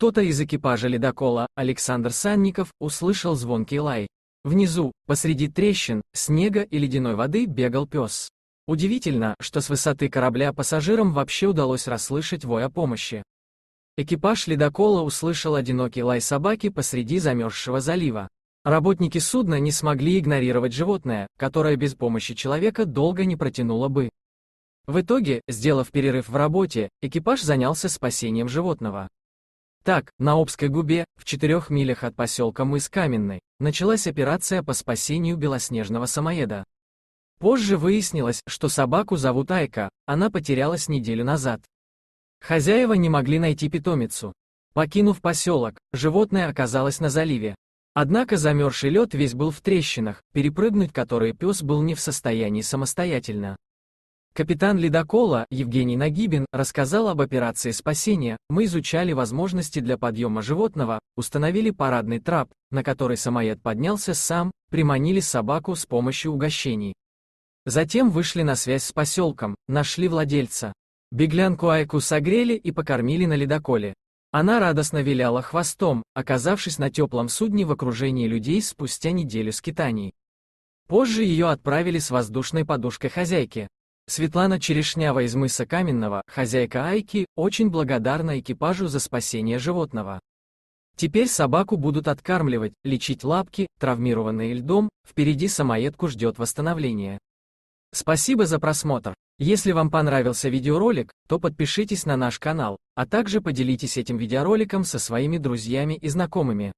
Кто-то из экипажа ледокола, Александр Санников, услышал звонкий лай. Внизу, посреди трещин, снега и ледяной воды бегал пес. Удивительно, что с высоты корабля пассажирам вообще удалось расслышать вой о помощи. Экипаж ледокола услышал одинокий лай собаки посреди замерзшего залива. Работники судна не смогли игнорировать животное, которое без помощи человека долго не протянуло бы. В итоге, сделав перерыв в работе, экипаж занялся спасением животного. Так, на Обской губе, в четырех милях от поселка Мыс Каменный, началась операция по спасению белоснежного самоеда. Позже выяснилось, что собаку зовут Айка, она потерялась неделю назад. Хозяева не могли найти питомицу. Покинув поселок, животное оказалось на заливе. Однако замерзший лед весь был в трещинах, перепрыгнуть которые пес был не в состоянии самостоятельно. Капитан ледокола Евгений Нагибин рассказал об операции спасения. Мы изучали возможности для подъема животного, установили парадный трап, на который самоед поднялся сам, приманили собаку с помощью угощений. Затем вышли на связь с поселком, нашли владельца. Беглянку Айку согрели и покормили на ледоколе. Она радостно виляла хвостом, оказавшись на теплом судне в окружении людей спустя неделю скитаний. Позже ее отправили с воздушной подушкой хозяйки. Светлана Черешнява из мыса Каменного, хозяйка Айки, очень благодарна экипажу за спасение животного. Теперь собаку будут откармливать, лечить лапки, травмированные льдом, впереди самоедку ждет восстановление. Спасибо за просмотр. Если вам понравился видеоролик, то подпишитесь на наш канал, а также поделитесь этим видеороликом со своими друзьями и знакомыми.